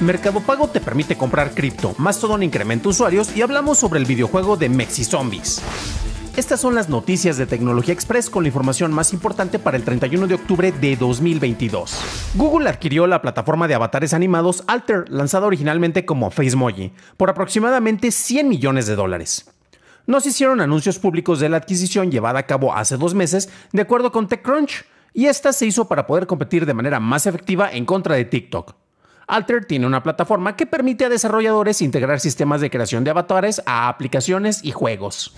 Mercado Pago te permite comprar cripto, más todo incremento de usuarios y hablamos sobre el videojuego de Mexi Zombies. Estas son las noticias de Tecnología Express con la información más importante para el 31 de octubre de 2022. Google adquirió la plataforma de avatares animados Alter, lanzada originalmente como Facemoji, por aproximadamente 100 millones de dólares. No se hicieron anuncios públicos de la adquisición llevada a cabo hace dos meses, de acuerdo con TechCrunch, y esta se hizo para poder competir de manera más efectiva en contra de TikTok. Alter tiene una plataforma que permite a desarrolladores integrar sistemas de creación de avatares a aplicaciones y juegos.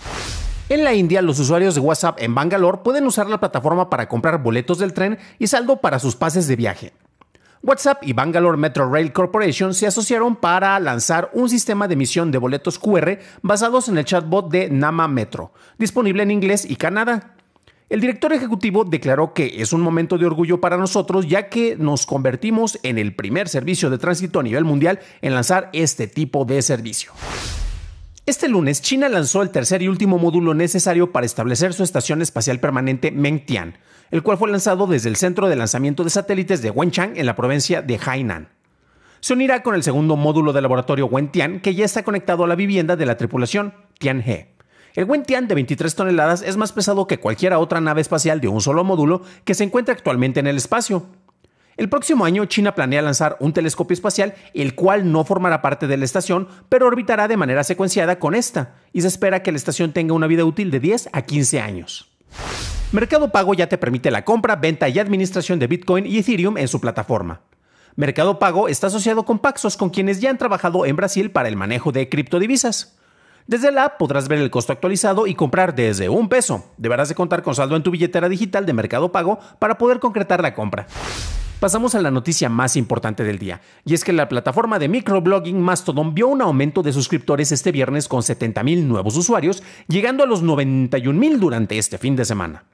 En la India, los usuarios de WhatsApp en Bangalore pueden usar la plataforma para comprar boletos del tren y saldo para sus pases de viaje. WhatsApp y Bangalore Metro Rail Corporation se asociaron para lanzar un sistema de emisión de boletos QR basados en el chatbot de Nama Metro, disponible en inglés y Canadá. El director ejecutivo declaró que es un momento de orgullo para nosotros ya que nos convertimos en el primer servicio de tránsito a nivel mundial en lanzar este tipo de servicio. Este lunes, China lanzó el tercer y último módulo necesario para establecer su estación espacial permanente Mengtian, el cual fue lanzado desde el centro de lanzamiento de satélites de Wenchang en la provincia de Hainan. Se unirá con el segundo módulo de laboratorio Wentian, que ya está conectado a la vivienda de la tripulación Tianhe. El Wentian de 23 toneladas es más pesado que cualquier otra nave espacial de un solo módulo que se encuentra actualmente en el espacio. El próximo año China planea lanzar un telescopio espacial, el cual no formará parte de la estación, pero orbitará de manera secuenciada con esta, y se espera que la estación tenga una vida útil de 10 a 15 años. Mercado Pago ya te permite la compra, venta y administración de Bitcoin y Ethereum en su plataforma. Mercado Pago está asociado con Paxos, con quienes ya han trabajado en Brasil para el manejo de criptodivisas. Desde la app podrás ver el costo actualizado y comprar desde un peso. Deberás de contar con saldo en tu billetera digital de Mercado Pago para poder concretar la compra. Pasamos a la noticia más importante del día, y es que la plataforma de microblogging Mastodon vio un aumento de suscriptores este viernes con 70.000 nuevos usuarios, llegando a los 91.000 durante este fin de semana.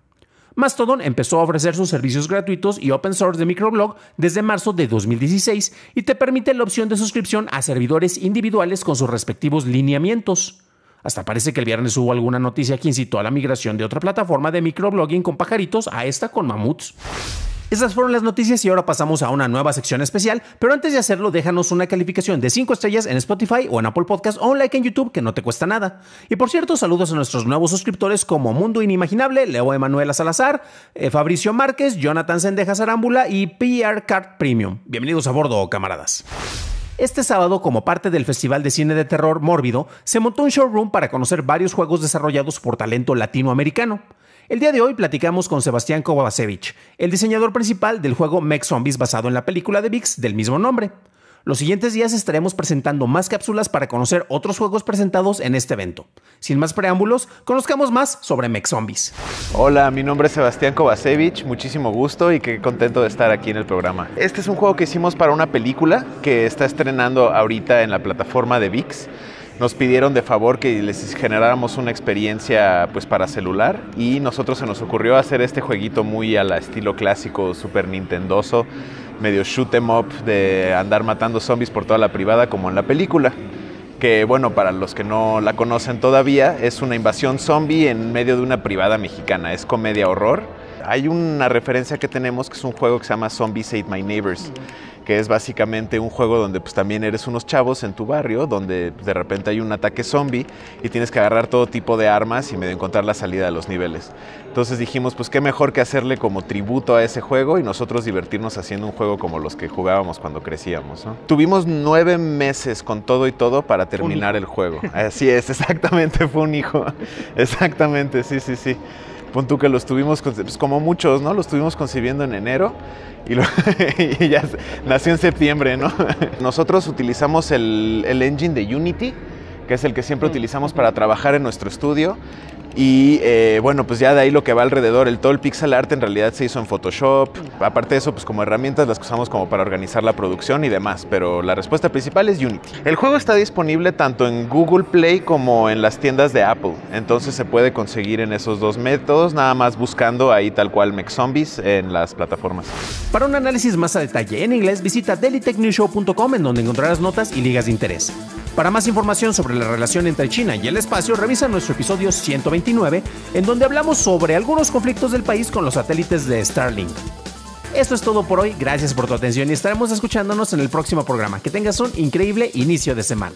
Mastodon empezó a ofrecer sus servicios gratuitos y open source de microblog desde marzo de 2016 y te permite la opción de suscripción a servidores individuales con sus respectivos lineamientos. Hasta parece que el viernes hubo alguna noticia que incitó a la migración de otra plataforma de microblogging con pajaritos a esta con mamuts. Esas fueron las noticias y ahora pasamos a una nueva sección especial, pero antes de hacerlo déjanos una calificación de 5 estrellas en Spotify o en Apple Podcast o un like en YouTube que no te cuesta nada. Y por cierto, saludos a nuestros nuevos suscriptores como Mundo Inimaginable, Leo Emanuela Salazar, eh, Fabricio Márquez, Jonathan Sendejas Arámbula y PR Card Premium. Bienvenidos a bordo, camaradas. Este sábado, como parte del Festival de Cine de Terror Mórbido, se montó un showroom para conocer varios juegos desarrollados por talento latinoamericano. El día de hoy platicamos con Sebastián Kovacevic, el diseñador principal del juego Mech Zombies basado en la película de VIX del mismo nombre. Los siguientes días estaremos presentando más cápsulas para conocer otros juegos presentados en este evento. Sin más preámbulos, conozcamos más sobre Zombies. Hola, mi nombre es Sebastián Kovacevic, muchísimo gusto y qué contento de estar aquí en el programa. Este es un juego que hicimos para una película que está estrenando ahorita en la plataforma de VIX nos pidieron de favor que les generáramos una experiencia pues para celular y nosotros se nos ocurrió hacer este jueguito muy a estilo clásico Super Nintendoso medio shoot em up de andar matando zombies por toda la privada como en la película. Que bueno, para los que no la conocen todavía, es una invasión zombie en medio de una privada mexicana. Es comedia horror. Hay una referencia que tenemos que es un juego que se llama Zombies Ate My Neighbors que es básicamente un juego donde pues también eres unos chavos en tu barrio, donde de repente hay un ataque zombie y tienes que agarrar todo tipo de armas y medio encontrar la salida de los niveles. Entonces dijimos, pues qué mejor que hacerle como tributo a ese juego y nosotros divertirnos haciendo un juego como los que jugábamos cuando crecíamos. Tuvimos nueve meses con todo y todo para terminar el juego. Así es, exactamente, fue un hijo. Exactamente, sí, sí, sí pon tú que los estuvimos pues, como muchos, ¿no? Los estuvimos concibiendo en enero y, ya nació en septiembre, ¿no? Nosotros utilizamos el, el engine de Unity, que es el que siempre utilizamos para trabajar en nuestro estudio. Y eh, bueno, pues ya de ahí lo que va alrededor, el todo el pixel art en realidad se hizo en Photoshop. Mm. Aparte de eso, pues como herramientas las que usamos como para organizar la producción y demás. Pero la respuesta principal es Unity. El juego está disponible tanto en Google Play como en las tiendas de Apple. Entonces se puede conseguir en esos dos métodos, nada más buscando ahí tal cual Mech Zombies en las plataformas. Para un análisis más a detalle en inglés, visita dailytechnewshow.com en donde encontrarás notas y ligas de interés. Para más información sobre la relación entre China y el espacio, revisa nuestro episodio 129, en donde hablamos sobre algunos conflictos del país con los satélites de Starlink. Esto es todo por hoy, gracias por tu atención y estaremos escuchándonos en el próximo programa. Que tengas un increíble inicio de semana.